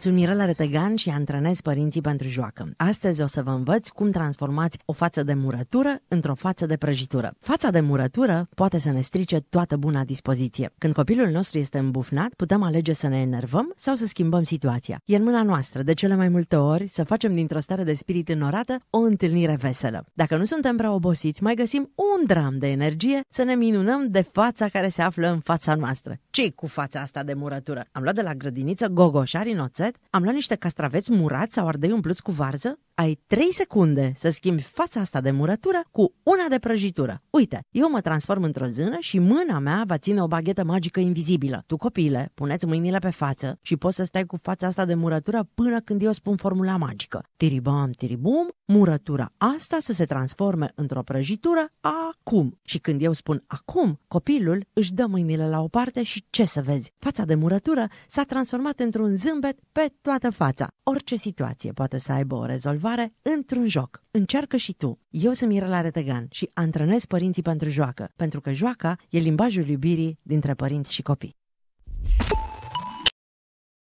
Sunt Mirela Retegan și antrenez părinții pentru joacă. Astăzi o să vă învăț cum transformați o față de murătură într-o față de prăjitură. Fața de murătură poate să ne strice toată buna dispoziție. Când copilul nostru este îmbufnat, putem alege să ne enervăm sau să schimbăm situația. E în mâna noastră, de cele mai multe ori, să facem dintr-o stare de spirit înorată o întâlnire veselă. Dacă nu suntem prea obosiți, mai găsim un dram de energie să ne minunăm de fața care se află în fața noastră. ce cu fața asta de murătură? Am luat de la grădiniță gogoșari noțe am luat niște castraveți murați sau ardei umpluți cu varză? ai 3 secunde să schimbi fața asta de murătură cu una de prăjitură. Uite, eu mă transform într-o zână și mâna mea va ține o baghetă magică invizibilă. Tu, copile, puneți mâinile pe față și poți să stai cu fața asta de murătură până când eu spun formula magică. Tiribam, tiribum, murătura asta să se transforme într-o prăjitură acum. Și când eu spun acum, copilul își dă mâinile la o parte și ce să vezi? Fața de murătură s-a transformat într-un zâmbet pe toată fața. Orice situație poate să aibă o rezolvare primăvară într-un joc. Încearcă și tu. Eu sunt Mirela Retegan și antrenez părinții pentru joacă, pentru că joaca e limbajul iubirii dintre părinți și copii.